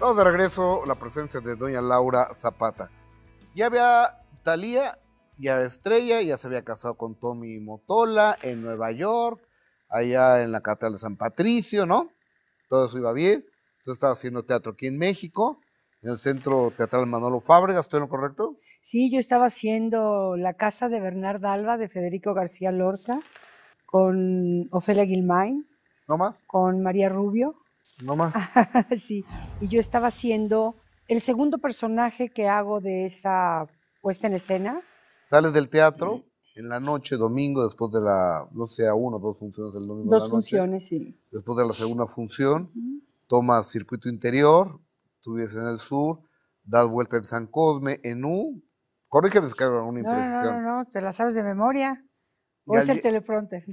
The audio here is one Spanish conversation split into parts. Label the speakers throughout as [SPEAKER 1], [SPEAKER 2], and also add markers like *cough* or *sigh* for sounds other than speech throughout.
[SPEAKER 1] Vamos de regreso la presencia de doña Laura Zapata. Ya había Talía y era Estrella, ya se había casado con Tommy Motola en Nueva York, allá en la Catedral de San Patricio, ¿no? Todo eso iba bien. Tú estabas haciendo teatro aquí en México, en el Centro Teatral Manolo Fábregas, ¿estoy en lo correcto? Sí, yo estaba
[SPEAKER 2] haciendo La Casa de Bernard Alba de Federico García Lorca con Ofelia Gilmain. ¿No más? Con María Rubio. No más. *laughs* sí, y yo estaba siendo el segundo personaje que hago de esa puesta en escena.
[SPEAKER 1] Sales del teatro en la noche, domingo, después de la, no sé, una o dos funciones del domingo. Dos funciones, sí. Después de la segunda función, tomas circuito interior, tú en el sur, das vuelta en San Cosme, en U. Corrígeme si una imprecisión. No, no, no,
[SPEAKER 2] no, te la sabes de memoria. O es el teleprompter.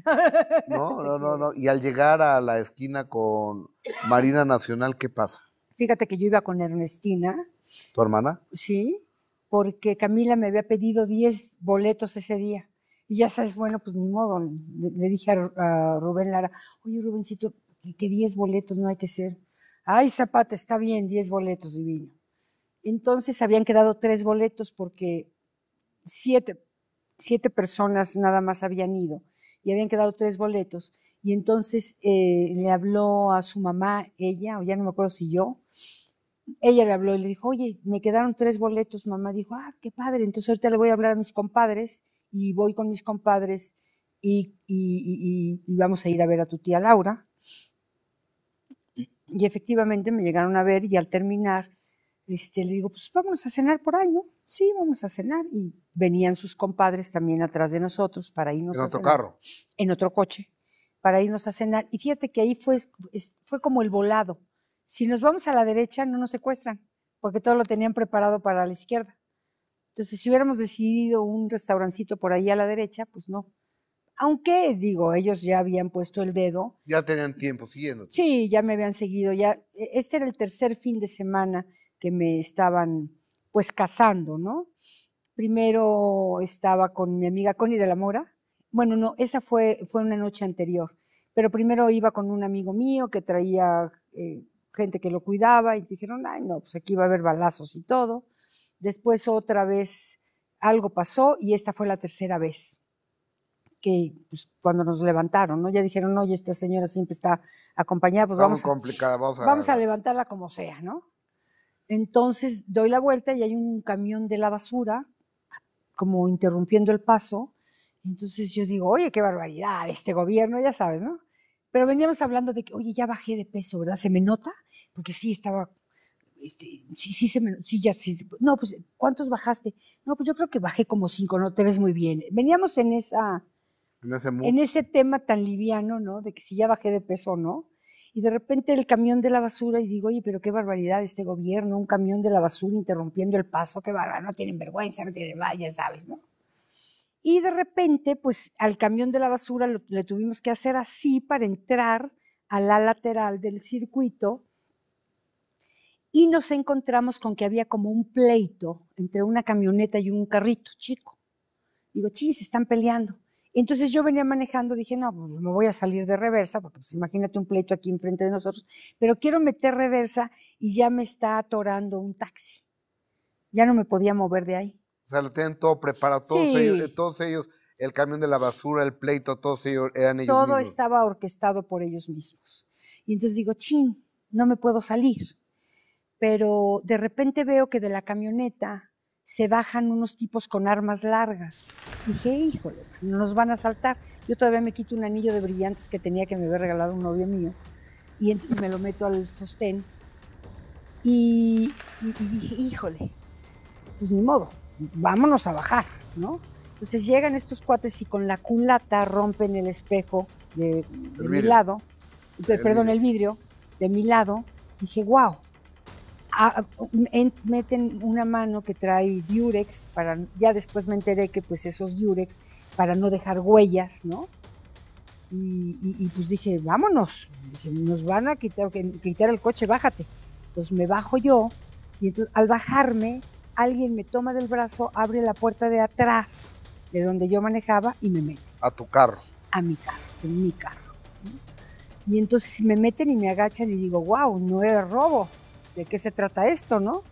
[SPEAKER 2] No, *laughs* no,
[SPEAKER 1] no, no. Y al llegar a la esquina con Marina Nacional, ¿qué pasa? Fíjate
[SPEAKER 2] que yo iba con Ernestina. ¿Tu hermana? Sí, porque Camila me había pedido 10 boletos ese día. Y ya sabes, bueno, pues ni modo. Le, dije a, Rubén Lara, oye, Rubéncito, que 10 boletos no hay que ser. Ay, Zapata, está bien, 10 boletos, divino. Entonces habían quedado tres boletos porque siete siete personas nada más habían ido y habían quedado tres boletos. Y entonces eh, le habló a su mamá, ella, o ya no me acuerdo si yo, ella le habló y le dijo, oye, me quedaron tres boletos, mamá. Dijo, ah, qué padre, entonces ahorita le voy a hablar a mis compadres y voy con mis compadres y, vamos a ir a ver a tu tía Laura. Y efectivamente me llegaron a ver y al terminar este, le digo, pues vámonos a cenar por ahí, ¿no? sí, vamos a cenar. Y venían sus compadres también atrás de nosotros para irnos ¿En a otro carro? En otro coche, para irnos a cenar. Y fíjate que ahí fue, fue como el volado. Si nos vamos a la derecha, no nos secuestran, porque todo lo tenían preparado para la izquierda. Entonces, si hubiéramos decidido un restaurancito por ahí a la derecha, pues no. Aunque, digo, ellos ya habían puesto el dedo.
[SPEAKER 1] Ya tenían tiempo siguiéndote.
[SPEAKER 2] Sí, ya me habían seguido. Ya, e, este era el tercer fin de semana que me estaban pues casando, ¿no? Primero estaba con mi amiga Connie de la Mora. Bueno, no, esa fue, fue una noche anterior, pero primero iba con un amigo mío que traía eh, gente que lo cuidaba y dijeron, ay, no, pues aquí va a haber balazos y todo. Después otra vez algo pasó y esta fue la tercera vez que pues, cuando nos levantaron, ¿no? Ya dijeron, oye, esta señora siempre está acompañada, pues vamos, a, vamos, a, vamos a levantarla como sea, ¿no? Entonces doy la vuelta y hay un camión de la basura como interrumpiendo el paso. Entonces yo digo, oye, qué barbaridad, este gobierno, ya sabes, ¿no? Pero veníamos hablando de que, oye, ya bajé de peso, ¿verdad? ¿Se me nota? Porque sí, estaba, este, sí, sí, se me, sí, ya, sí. No, pues, ¿cuántos bajaste? No, pues yo creo que bajé como cinco, ¿no? Te ves muy bien. Veníamos en esa, en ese, en ese tema tan liviano, ¿no? De que si ya bajé de peso o no y de repente el camión de la basura y digo, oye, pero qué barbaridad este gobierno, un camión de la basura interrumpiendo el paso, qué barbaridad, no tienen vergüenza, no ya sabes, ¿no? Y de repente, pues al camión de la basura le tuvimos que hacer así para entrar a la lateral del circuito y nos encontramos con que había como un pleito entre una camioneta y un carrito chico. Digo, chis, se están peleando. Entonces yo venía manejando, dije, no, pues, me voy a salir de reversa, porque pues, imagínate un pleito aquí enfrente de nosotros, pero quiero meter reversa y ya me está atorando un taxi. Ya no me podía mover de ahí.
[SPEAKER 1] O sea, lo tienen todo preparado, todos, ellos, eh, todos ellos, el camión de la basura, el pleito, todos ellos eran ellos. Todo estaba
[SPEAKER 2] orquestado por ellos mismos. Y entonces digo, chin, no me puedo salir. Pero de repente veo que de la camioneta se bajan unos tipos con armas largas. Dije, híjole, nos van a saltar. Yo todavía me quito un anillo de brillantes que tenía que me había regalado un novio mío y, me lo meto al sostén. Y, dije, híjole, pues ni modo, vámonos a bajar, ¿no? Entonces llegan estos cuates y con la culata rompen el espejo de, mi lado, perdón, el vidrio de mi lado. Dije, wow, meten una mano que trae diurex, para, ya después me enteré que pues esos diurex para no dejar huellas, ¿no? Y, pues dije, vámonos, nos van a quitar, quitar el coche, bájate. Entonces me bajo yo y entonces al bajarme alguien me toma del brazo, abre la puerta de atrás de donde yo manejaba y me mete.
[SPEAKER 1] A tu carro. A mi carro, en mi
[SPEAKER 2] carro. Y entonces me meten y me agachan y digo, wow, no era robo de qué se trata esto, ¿no?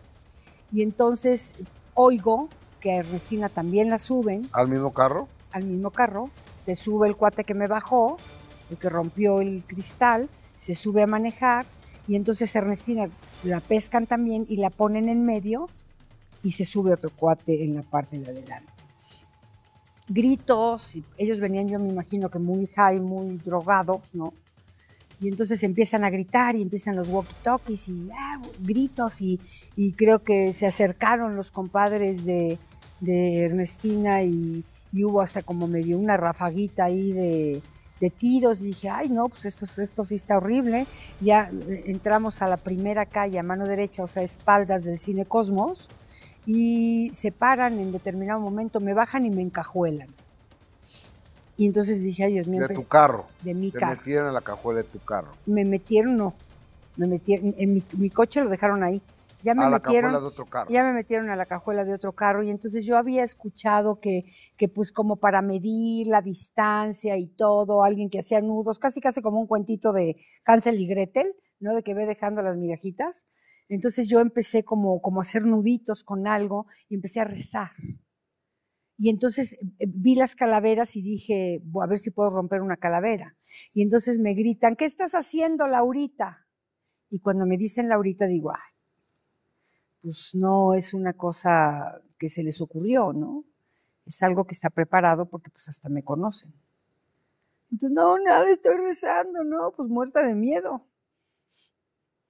[SPEAKER 2] Y entonces oigo que a Ernestina también la suben.
[SPEAKER 1] ¿Al mismo carro?
[SPEAKER 2] Al mismo carro. Se sube el cuate que me bajó, el que rompió el cristal, se sube a manejar y entonces Ernestina la pescan también y la ponen en medio y se sube otro cuate en la parte de adelante. Gritos, ellos venían yo me imagino que muy high, muy drogados, ¿no? y entonces empiezan a gritar y empiezan los walkie-talkies y ah, gritos y, creo que se acercaron los compadres de, Ernestina y, hubo hasta como medio una rafaguita ahí de, tiros y dije, ay no, pues esto, esto sí está horrible. Ya eh, entramos a la primera calle a mano derecha, o sea, espaldas del Cine Cosmos y se paran en determinado momento, me bajan y me encajuelan. Y entonces dije, ay Dios mío. De pues, tu
[SPEAKER 1] carro. De mi Te metieron en la cajuela de tu carro.
[SPEAKER 2] Me metieron, no. Me metieron, en mi, coche lo dejaron ahí. Ya me metieron, Ya me metieron a la cajuela de otro carro. Y entonces yo había escuchado que, que pues como para medir la distancia y todo, alguien que hacía nudos, casi casi como un cuentito de Hansel y Gretel, ¿no? De que ve dejando las migajitas. Entonces yo empecé como, como a hacer nuditos con algo y empecé a rezar. Y entonces eh, eh, vi las calaveras y dije, a ver si puedo romper una calavera. Y entonces me gritan, ¿qué estás haciendo, Laurita? Y cuando me dicen Laurita, digo, ay, pues no es una cosa que se les ocurrió, ¿no? Es algo que está preparado porque pues hasta me conocen. Entonces, no, nada, estoy rezando, no, pues muerta de miedo.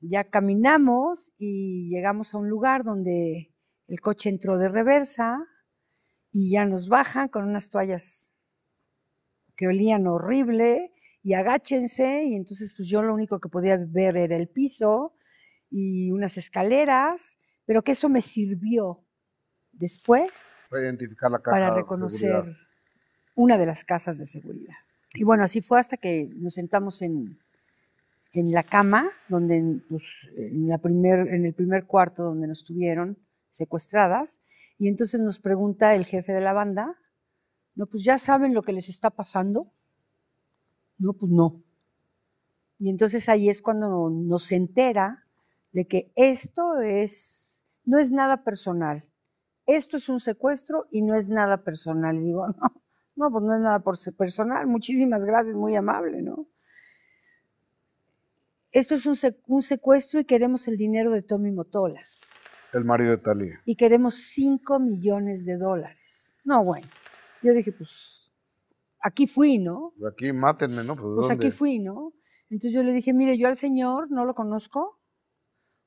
[SPEAKER 2] Ya caminamos y llegamos a un lugar donde el coche entró de reversa, y ya nos bajan con unas toallas que olían horrible y agáchense y entonces pues yo lo único que podía ver era el piso y unas escaleras, pero que eso me sirvió después
[SPEAKER 1] para identificar la reconocer
[SPEAKER 2] una de las casas de seguridad. Y bueno, así fue hasta que nos sentamos en, la cama, donde pues, la en el primer cuarto donde nos tuvieron, secuestradas. Y entonces nos pregunta el jefe de la banda, no, pues ya saben lo que les está pasando. No, pues no. Y entonces ahí es cuando nos entera de que esto es, no es nada personal. Esto es un secuestro y no es nada personal. Y digo, no, no, pues no es nada por personal. Muchísimas gracias, muy amable, ¿no? Esto es un, un secuestro y queremos el dinero de Tommy Motola.
[SPEAKER 1] El marido de Talía.
[SPEAKER 2] Y queremos 5 millones de dólares. No, bueno. Yo dije, pues, aquí fui, ¿no?
[SPEAKER 1] Aquí mátenme, ¿no? Pues, pues aquí fui,
[SPEAKER 2] ¿no? Entonces yo le dije, mire, yo al señor no lo conozco.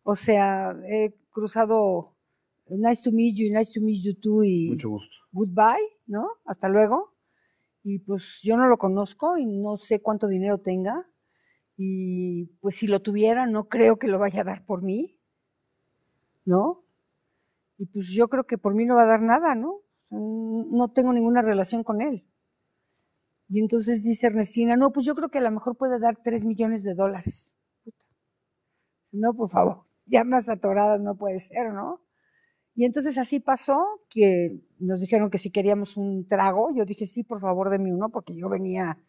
[SPEAKER 2] O sea, he cruzado nice to meet you, nice to meet you too y Mucho gusto. goodbye, ¿no? Hasta luego. Y pues yo no lo conozco y no sé cuánto dinero tenga. Y pues si lo tuviera, no creo que lo vaya a dar por mí. ¿no? Y pues yo creo que por mí no va a dar nada, ¿no? No tengo ninguna relación con él. Y entonces dice Ernestina, no, pues yo creo que a lo mejor puede dar tres millones de dólares. No, por favor, *laughs* ya más atoradas no puede ser, ¿no? Y entonces así pasó, que nos dijeron que si queríamos un trago, yo dije, sí, por favor, deme uno, porque yo venía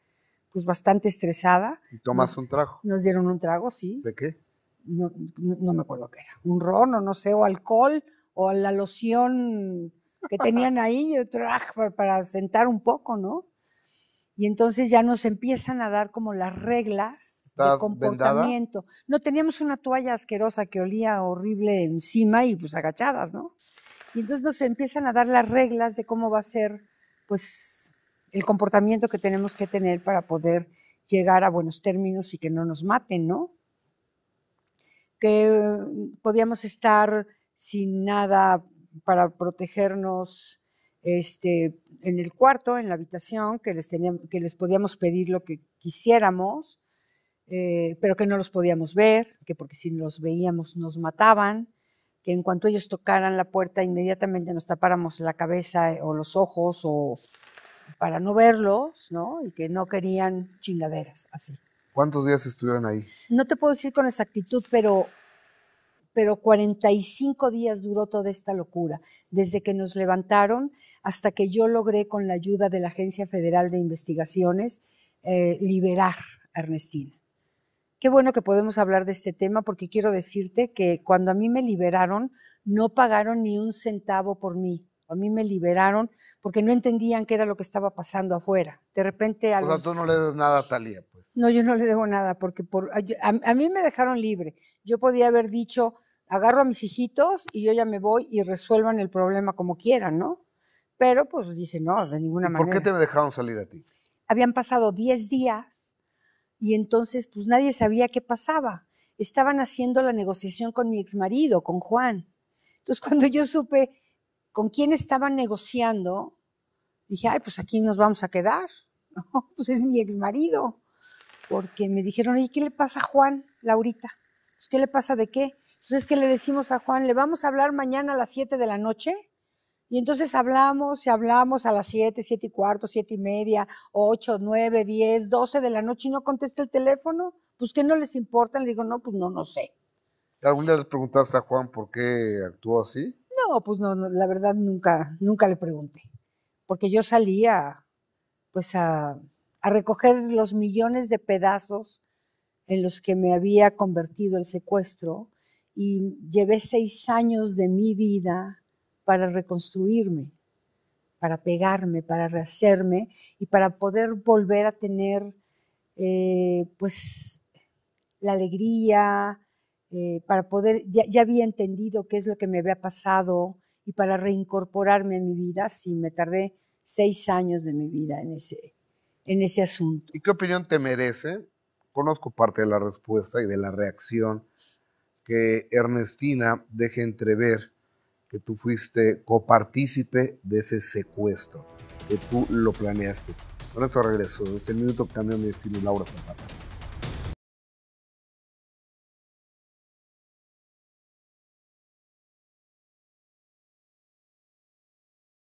[SPEAKER 2] pues bastante estresada. ¿Y tomas un trago? Nos dieron un trago, sí. ¿De qué? no, no, me acuerdo qué era, un ron o no sé, o alcohol, o la loción que tenían ahí ah, para, para sentar un poco, ¿no? Y entonces ya nos empiezan a dar como las reglas de comportamiento. No teníamos una toalla asquerosa que olía horrible encima y pues agachadas, ¿no? Y entonces nos empiezan a dar las reglas de cómo va a ser, pues, el comportamiento que tenemos que tener para poder llegar a buenos términos y que no nos maten, ¿no? que podíamos estar sin nada para protegernos este, en el cuarto, en la habitación, que les, teníamos, que les podíamos pedir lo que quisiéramos, eh, pero que no los podíamos ver, que porque si los veíamos nos mataban, que en cuanto ellos tocaran la puerta inmediatamente nos tapáramos la cabeza eh, o los ojos o para no verlos, ¿no? Y que no querían chingaderas así.
[SPEAKER 1] ¿Cuántos días estuvieron ahí?
[SPEAKER 2] No te puedo decir con exactitud, pero, pero 45 días duró toda esta locura, desde que nos levantaron hasta que yo logré, con la ayuda de la Agencia Federal de Investigaciones, eh, liberar a Ernestina. Qué bueno que podemos hablar de este tema porque quiero decirte que cuando a mí me liberaron no pagaron ni un centavo por mí. A mí me liberaron porque no entendían qué era lo que estaba pasando afuera. De repente a los... sea, tú no le
[SPEAKER 1] das nada a Talía.
[SPEAKER 2] No, yo no le debo nada, porque a, mí me dejaron libre. Yo podía haber dicho, agarro a mis hijitos y yo ya me voy y resuelvan el problema como quieran, ¿no? Pero pues
[SPEAKER 1] dije, no, de ninguna manera. ¿Por qué te dejaron salir a ti?
[SPEAKER 2] Habían pasado 10 días y entonces pues nadie sabía qué pasaba. Estaban haciendo la negociación con mi exmarido, con Juan. Entonces cuando yo supe con quién estaban negociando, dije, ay, pues aquí nos vamos a quedar. *laughs* pues es mi exmarido porque me dijeron, ¿y ¿qué le pasa a Juan, Laurita? Pues, ¿Qué le pasa de qué? Entonces, pues, que le decimos a Juan? Le vamos a hablar mañana a las 7 de la noche. Y entonces hablamos y hablamos a las 7, 7 y cuarto, 7 y media, 8, 9, 10, 12 de la noche y no contesta el teléfono. Pues, ¿qué no les importa? Le digo, no, pues no, no sé.
[SPEAKER 1] ¿Alguna vez preguntaste a Juan por qué actuó así?
[SPEAKER 2] No, pues no, no la verdad nunca, nunca le pregunté. Porque yo salía, pues a a recoger los millones de pedazos en los que me había convertido el secuestro y llevé seis años de mi vida para reconstruirme, para pegarme, para rehacerme y para poder volver a tener eh, pues la alegría, eh, para poder, ya, ya había entendido qué es lo que me había pasado y para reincorporarme a mi vida, sí, me tardé seis años de mi vida en ese, en ese asunto.
[SPEAKER 1] ¿Y qué opinión te merece? Conozco parte de la respuesta y de la reacción que Ernestina deje entrever que tú fuiste copartícipe de ese secuestro, que tú lo planeaste. Con eso regreso. Desde el minuto cambió mi estilo, Laura